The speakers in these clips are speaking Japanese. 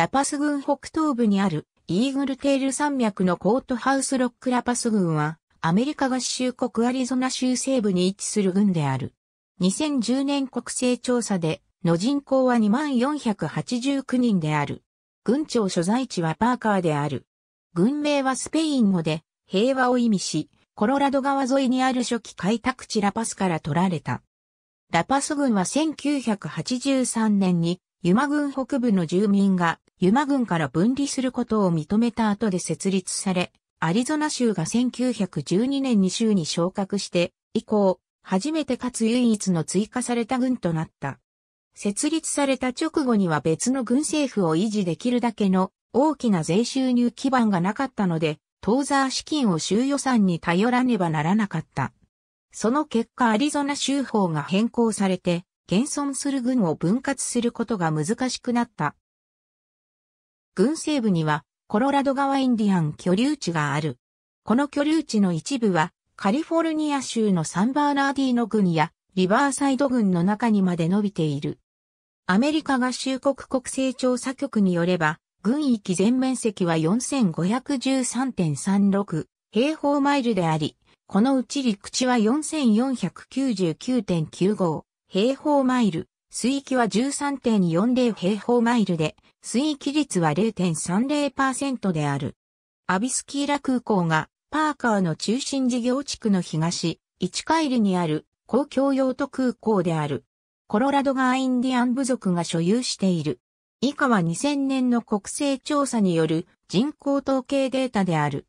ラパス郡北東部にあるイーグルテール山脈のコートハウスロックラパス郡はアメリカ合衆国アリゾナ州西部に位置する郡である。2010年国勢調査での人口は2489人である。郡庁所在地はパーカーである。郡名はスペイン語で平和を意味し、コロラド川沿いにある初期開拓地ラパスから取られた。ラパス郡は1983年にユマ郡北部の住民がユマ軍から分離することを認めた後で設立され、アリゾナ州が1912年に州に昇格して、以降、初めてかつ唯一の追加された軍となった。設立された直後には別の軍政府を維持できるだけの大きな税収入基盤がなかったので、当座資金を州予算に頼らねばならなかった。その結果アリゾナ州法が変更されて、現存する軍を分割することが難しくなった。軍西部にはコロラド川インディアン居留地がある。この居留地の一部はカリフォルニア州のサンバーナーディーノ郡やリバーサイド郡の中にまで伸びている。アメリカ合衆国国勢調査局によれば、軍域全面積は4513.36平方マイルであり、このうち陸地は4499.95平方マイル、水域は13.40平方マイルで、水域率は0.30%である。アビスキーラ空港がパーカーの中心事業地区の東、市帰りにある公共用途空港である。コロラドーインディアン部族が所有している。以下は2000年の国勢調査による人口統計データである。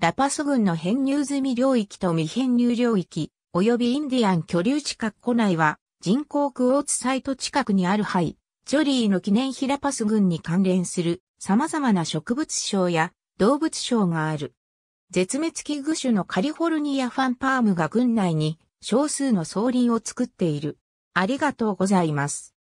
ラパス群の編入済み領域と未編入領域、及びインディアン居留地括弧内は、人工クォーツサイト近くにある灰、ジョリーの記念ヒラパス群に関連する様々な植物賞や動物賞がある。絶滅危惧種のカリフォルニアファンパームが群内に少数の草林を作っている。ありがとうございます。